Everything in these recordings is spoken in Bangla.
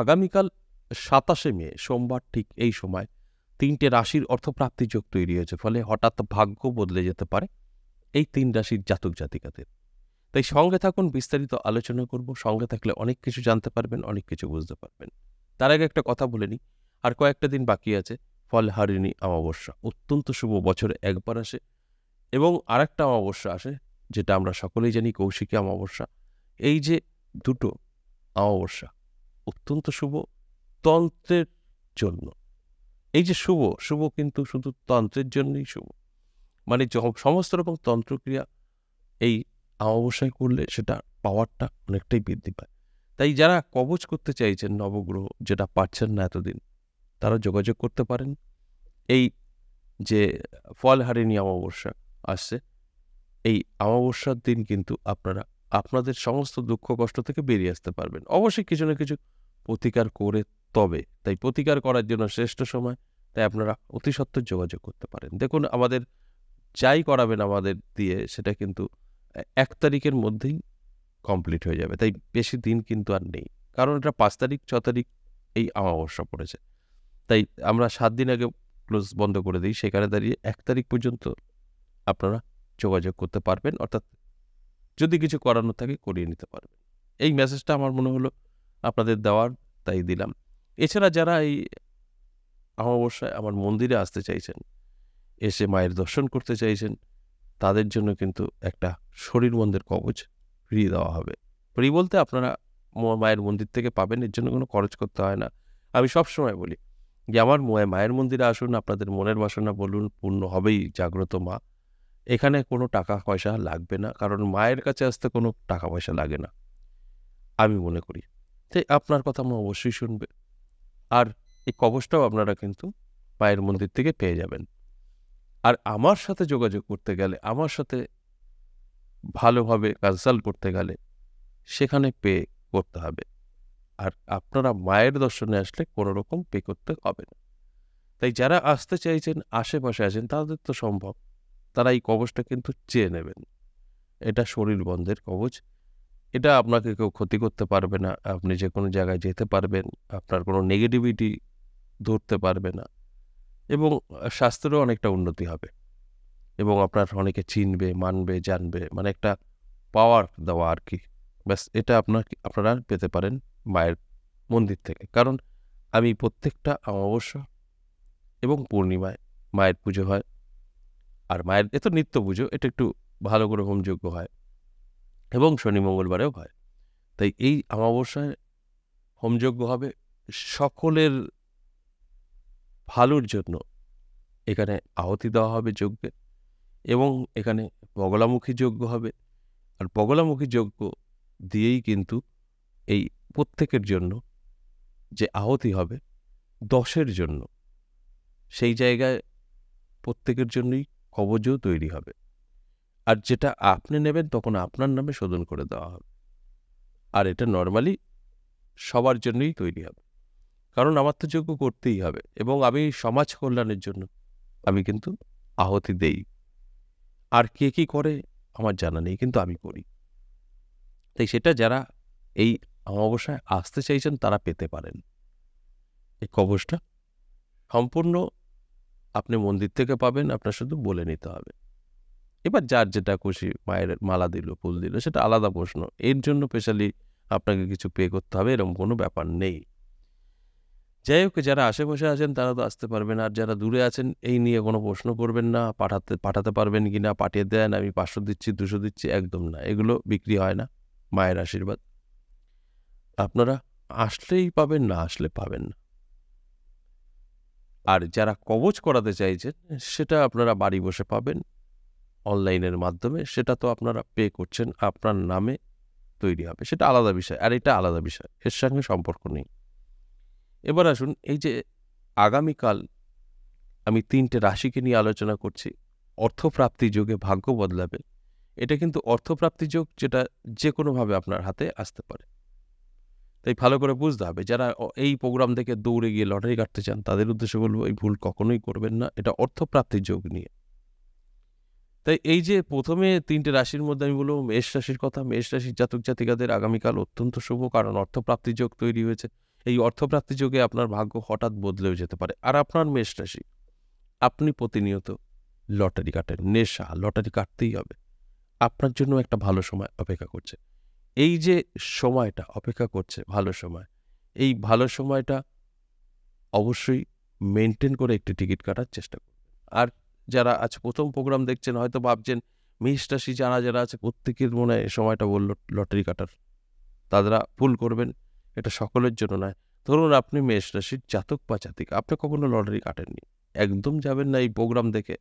আগামীকাল সাতাশে মে সোমবার ঠিক এই সময় তিনটে রাশির অর্থপ্রাপ্তি যোগ তৈরি হয়েছে ফলে হঠাৎ ভাগ্য বদলে যেতে পারে এই তিন রাশির জাতক জাতিকাদের তাই সঙ্গে থাকুন বিস্তারিত আলোচনা করব সঙ্গে থাকলে অনেক কিছু জানতে পারবেন অনেক কিছু বুঝতে পারবেন তার আগে একটা কথা বলে নিই আর কয়েকটা দিন বাকি আছে ফল হারিণী অমাবস্যা অত্যন্ত শুভ বছরে একবার আসে এবং আর একটা অমাবস্যা আসে যেটা আমরা সকলেই জানি কৌশিকী অমাবস্যা এই যে দুটো অমাবস্যা অত্যন্ত শুভ তন্ত্রের জন্য এই যে শুভ শুভ কিন্তু শুধু তন্ত্রের জন্যই শুভ মানে সমস্ত রকম তন্ত্রক্রিয়া এই অমাবস্যায় করলে সেটা পাওয়ারটা অনেকটাই বৃদ্ধি পায় তাই যারা কবচ করতে চাইছেন নবগ্রহ যেটা পাচ্ছেন না এতদিন তারা যোগাযোগ করতে পারেন এই যে ফল হারিনি অমাবস্যা আসছে এই অমাবস্যার দিন কিন্তু আপনারা আপনাদের সমস্ত দুঃখ কষ্ট থেকে বেরিয়ে আসতে পারবেন অবশ্যই কিছু না কিছু প্রতিকার করে তবে তাই প্রতিকার করার জন্য শ্রেষ্ঠ সময় তাই আপনারা অতি সত্ত্বর যোগাযোগ করতে পারেন দেখুন আমাদের যাই করাবেন আমাদের দিয়ে সেটা কিন্তু এক তারিখের মধ্যেই কমপ্লিট হয়ে যাবে তাই বেশি দিন কিন্তু আর নেই কারণ এটা পাঁচ তারিখ ছ তারিখ এই অমাবস্যা পড়েছে তাই আমরা সাত দিন আগে ক্লোজ বন্ধ করে দিই সেখানে দাঁড়িয়ে এক তারিখ পর্যন্ত আপনারা যোগাযোগ করতে পারবেন অর্থাৎ যদি কিছু করানোর থাকে করিয়ে নিতে পারবেন এই মেসেজটা আমার মনে হলো আপনাদের দেওয়ার তাই দিলাম এছাড়া যারা এই অমাবস্যায় আমার মন্দিরে আসতে চাইছেন এসে মায়ের দর্শন করতে চাইছেন তাদের জন্য কিন্তু একটা শরীর মন্দের কবচ ফ্রি দেওয়া হবে ফ্রি বলতে আপনারা মায়ের মন্দির থেকে পাবেন এর জন্য কোনো খরচ করতে হয় না আমি সবসময় বলি যে আমার মায়ের মন্দিরে আসুন আপনাদের মনের বাসনা বলুন পূর্ণ হবেই জাগ্রত মা এখানে কোনো টাকা পয়সা লাগবে না কারণ মায়ের কাছে আসতে কোনো টাকা পয়সা লাগে না আমি মনে করি তাই আপনার কথা আমরা অবশ্যই শুনবে আর এই কবচটাও আপনারা কিন্তু পায়ের মন্দির থেকে পেয়ে যাবেন আর আমার সাথে যোগাযোগ করতে গেলে আমার সাথে ভালোভাবে কনসাল্ট করতে গেলে সেখানে পে করতে হবে আর আপনারা মায়ের দর্শনে আসলে কোনো রকম পে করতে হবে না তাই যারা আসতে চাইছেন আশেপাশে আছেন তাদের তো সম্ভব তারা এই কবচটা কিন্তু চেয়ে নেবেন এটা শরীর বন্ধের কবচ এটা আপনাকে কেউ ক্ষতি করতে পারবে না আপনি যে কোনো জায়গায় যেতে পারবেন আপনার কোনো নেগেটিভিটি ধরতে পারবে না এবং স্বাস্থ্যেরও অনেকটা উন্নতি হবে এবং আপনার অনেকে চিনবে মানবে জানবে মানে একটা পাওয়ার দেওয়া আর কি ব্যাস এটা আপনার আপনারা পেতে পারেন মায়ের মন্দির থেকে কারণ আমি প্রত্যেকটা অমাবস্যা এবং পূর্ণিমায় মায়ের পুজো হয় আর মায়ের এ তো নিত্য পুজো এটা একটু ভালো করে হোমযোগ্য হয় এবং শনি মঙ্গলবারেও হয় তাই এই অমাবস্যায় হোমযজ্ঞ হবে সকলের ভালোর জন্য এখানে আহতি দেওয়া হবে যজ্ঞে এবং এখানে বগলামুখী যজ্ঞ হবে আর বগলামুখী যজ্ঞ দিয়েই কিন্তু এই প্রত্যেকের জন্য যে আহতি হবে দশের জন্য সেই জায়গায় প্রত্যেকের জন্যই কবজও তৈরি হবে আর যেটা আপনি নেবেন তখন আপনার নামে শোধন করে দেওয়া হবে আর এটা নর্মালি সবার জন্যই তৈরি হবে কারণ আমার তো যোগ্য করতেই হবে এবং আমি সমাজ কল্যাণের জন্য আমি কিন্তু আহতি দেই আর কে কী করে আমার জানা নেই কিন্তু আমি করি তাই সেটা যারা এই অমাবস্যায় আসতে চাইছেন তারা পেতে পারেন এই কবচটা সম্পূর্ণ আপনি মন্দির থেকে পাবেন আপনার শুধু বলে নিতে হবে এবার যার যেটা খুশি মায়ের মালা দিল ফুল দিল সেটা আলাদা প্রশ্ন এর জন্য স্পেশালি আপনাকে কিছু পে করতে হবে এরকম কোনো ব্যাপার নেই যাই হোক যারা আশেপাশে আছেন তারা তো আসতে পারবেন আর যারা দূরে আছেন এই নিয়ে কোনো প্রশ্ন করবেন না পাঠাতে পাঠাতে পারবেন কি না পাঠিয়ে দেন আমি পাঁচশো দিচ্ছি দুশো দিচ্ছি একদম না এগুলো বিক্রি হয় না মায়ের আশীর্বাদ আপনারা আসলেই পাবেন না আসলে পাবেন না আর যারা কবচ করাতে চাইছেন সেটা আপনারা বাড়ি বসে পাবেন অনলাইনের মাধ্যমে সেটা তো আপনারা পে করছেন আপনার নামে তৈরি হবে সেটা আলাদা বিষয় আর এটা আলাদা বিষয় এর সঙ্গে সম্পর্ক নেই এবার আসুন এই যে আগামীকাল আমি তিনটে রাশিকে নিয়ে আলোচনা করছি অর্থপ্রাপ্তি যোগে ভাগ্য বদলাবে এটা কিন্তু অর্থপ্রাপ্তি যোগ যেটা যে কোনোভাবে আপনার হাতে আসতে পারে তাই ভালো করে বুঝতে হবে যারা এই প্রোগ্রাম থেকে দৌড়ে গিয়ে লটারি কাটতে চান তাদের উদ্দেশ্যে বলবো এই ভুল কখনোই করবেন না এটা অর্থপ্রাপ্তির যোগ নিয়ে তাই এই যে প্রথমে তিনটে রাশির মধ্যে আমি বলবো মেষ রাশির কথা মেষ রাশির জাতক জাতিকাদের আগামীকাল অত্যন্ত শুভ কারণ অর্থপ্রাপ্তি যোগ তৈরি হয়েছে এই অর্থপ্রাপ্তি যোগে আপনার ভাগ্য হঠাৎ বদলেও যেতে পারে আর আপনার মেষ রাশি আপনি প্রতিনিয়ত লটারি কাটেন নেশা লটারি কাটতেই হবে আপনার জন্য একটা ভালো সময় অপেক্ষা করছে এই যে সময়টা অপেক্ষা করছে ভালো সময় এই ভালো সময়টা অবশ্যই মেনটেন করে একটি টিকিট কাটার চেষ্টা করুন আর যারা আজ প্রথম প্রোগ্রাম দেখছেন হয়তো ভাবছেন মেষরাশি যারা যারা আছে প্রত্যেকের মনে সময়টা বলল লটারি কাটার তারা ভুল করবেন এটা সকলের জন্য নয় ধরুন আপনি মেষ রাশির জাতক বা জাতিক আপনি কখনো লটারি কাটেননি একদম যাবেন না এই প্রোগ্রাম দেখে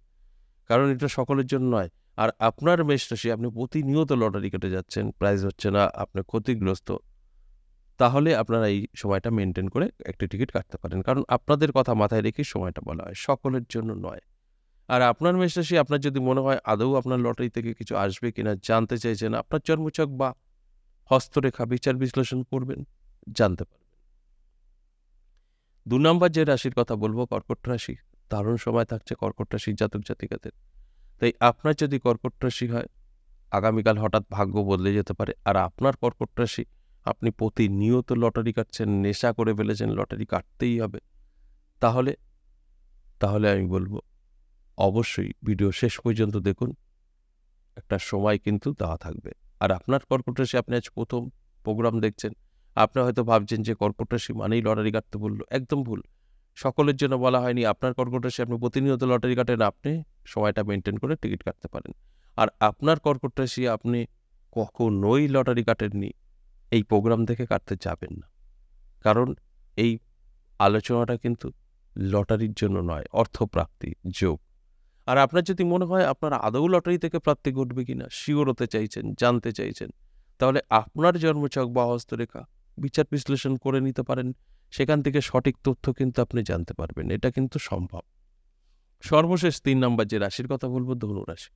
কারণ এটা সকলের জন্য নয় আর আপনার মেষ রাশি আপনি প্রতিনিয়ত লটারি কেটে যাচ্ছেন প্রাইজ হচ্ছে না আপনি ক্ষতিগ্রস্ত তাহলে আপনারা এই সময়টা মেনটেন করে একটি টিকিট কাটতে পারেন কারণ আপনাদের কথা মাথায় রেখে সময়টা বলা হয় সকলের জন্য নয় আর আপনার মেষরাশি আপনার যদি মনে হয় আদৌ আপনার লটারি থেকে কিছু আসবে কিনা জানতে চাইছেন আপনার জন্মচক বা হস্তরেখা বিচার বিশ্লেষণ করবেন জানতে পারবেন দু নম্বর যে রাশির কথা বলবো কর্কট রাশি দারুণ সময় থাকছে কর্কট রাশির জাতক জাতিকাদের তাই আপনার যদি কর্কট রাশি হয় আগামীকাল হঠাৎ ভাগ্য বদলে যেতে পারে আর আপনার কর্কট রাশি আপনি প্রতিনিয়ত লটারি কাটছেন নেশা করে ফেলেছেন লটারি কাটতেই হবে তাহলে তাহলে আমি বলবো অবশ্যই ভিডিও শেষ পর্যন্ত দেখুন একটা সময় কিন্তু দেওয়া থাকবে আর আপনার কর্কট রাশি আপনি আজ প্রথম প্রোগ্রাম দেখছেন আপনি হয়তো ভাবছেন যে কর্কট রাশি মানেই লটারি কাটতে বলল একদম ভুল সকলের জন্য বলা হয়নি আপনার কর্কট রাশি আপনি প্রতিনিয়ত লটারি কাটেন আপনি সময়টা মেনটেন করে টিকিট কাটতে পারেন আর আপনার কর্কট রাশি আপনি কখনোই লটারি কাটেননি এই প্রোগ্রাম দেখে কাটতে যাবেন না কারণ এই আলোচনাটা কিন্তু লটারির জন্য নয় অর্থপ্রাপ্তি যোগ আর আপনার যদি মনে হয় আপনার আদৌ লটারি থেকে প্রাপ্তি ঘটবে কিনা শিওর হতে চাইছেন জানতে চাইছেন তাহলে আপনার জন্মছক বা হস্তরেখা বিচার বিশ্লেষণ করে নিতে পারেন সেখান থেকে সঠিক তথ্য কিন্তু আপনি জানতে পারবেন এটা কিন্তু সম্ভব সর্বশেষ তিন নম্বর যে রাশির কথা বলবো ধনুরাশি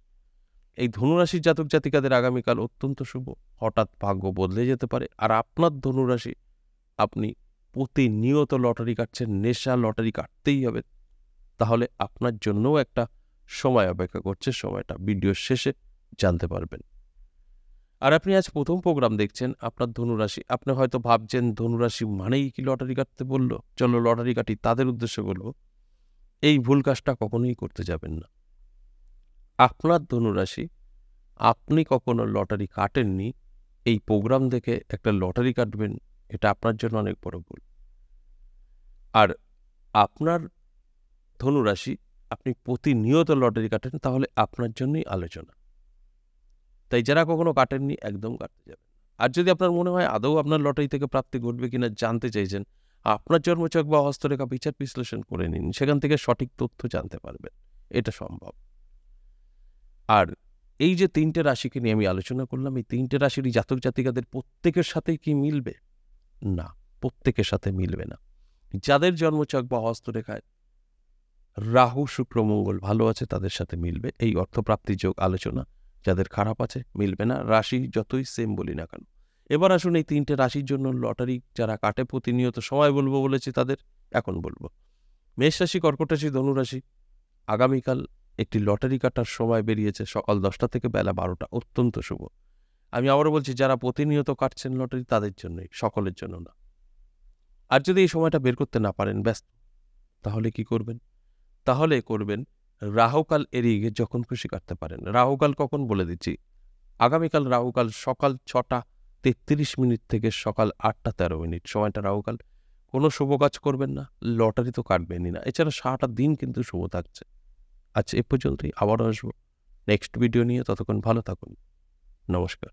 এই ধনুরাশির জাতক জাতিকাদের আগামীকাল অত্যন্ত শুভ হঠাৎ ভাগ্য বদলে যেতে পারে আর আপনার ধনুরাশি আপনি প্রতিনিয়ত লটারি কাটছেন নেশা লটারি কাটতেই হবে তাহলে আপনার জন্যও একটা সময় অপেক্ষা করছে সময়টা ভিডিও শেষে জানতে পারবেন আর আপনি আজ প্রথম প্রোগ্রাম দেখছেন আপনার ধনুরাশি আপনি হয়তো ভাবছেন ধনুরাশি মানেই কি লটারি কাটতে বললো চলো লটারি কাটি তাদের উদ্দেশ্য বলল এই ভুল কাজটা কখনোই করতে যাবেন না আপনার ধনুরাশি আপনি কখনো লটারি কাটেননি এই প্রোগ্রাম দেখে একটা লটারি কাটবেন এটা আপনার জন্য অনেক বড় ভুল আর আপনার ধনুরাশি আপনি প্রতিনিয়ত লটারি কাটেন তাহলে আপনার জন্যই আলোচনা তাই যারা কখনো কাটেননি একদম কাটতে যাবেন আর যদি আপনার মনে হয় আদৌ আপনার লটারি থেকে প্রাপ্তি ঘটবে কিনা জানতে চাইছেন আপনার জন্মচক বা হস্তরেখা বিচার বিশ্লেষণ করে নিন সেখান থেকে সঠিক তথ্য জানতে পারবেন এটা সম্ভব আর এই যে তিনটে রাশিকে নিয়ে আমি আলোচনা করলাম এই তিনটে রাশিরই জাতক জাতিকাদের প্রত্যেকের সাথে কি মিলবে না প্রত্যেকের সাথে মিলবে না যাদের জন্মচক বা হস্তরেখায় রাহু শুক্র মঙ্গল ভালো আছে তাদের সাথে মিলবে এই অর্থপ্রাপ্তি যোগ আলোচনা যাদের খারাপ আছে মিলবে না রাশি যতই সেম বলি না কেন এবার আসুন এই তিনটে রাশির জন্য লটারি যারা কাটে প্রতিনিয়ত সময় বলবো বলেছি তাদের এখন বলবো মেষ রাশি কর্কট রাশি ধনুরাশি আগামীকাল একটি লটারি কাটার সময় বেরিয়েছে সকাল দশটা থেকে বেলা বারোটা অত্যন্ত শুভ আমি আবারও বলছি যারা প্রতিনিয়ত কাটছেন লটারি তাদের জন্যই সকলের জন্য না আর যদি এই সময়টা বের করতে না পারেন ব্যস্ত তাহলে কি করবেন তাহলে করবেন রাহুকাল এড়িয়ে গিয়ে যখন খুশি কাটতে পারেন রাহুকাল কখন বলে দিচ্ছি আগামীকাল রাহুকাল সকাল ছটা তেত্রিশ মিনিট থেকে সকাল আটটা তেরো মিনিট সময়টা রাহুকাল কোনো শুভ কাজ করবেন না লটারি তো কাটবেনই না এছাড়া সারাটা দিন কিন্তু শুভ থাকছে আচ্ছা এ পর্যন্তই আবারও আসবো নেক্সট ভিডিও নিয়ে ততক্ষণ ভালো থাকুন নমস্কার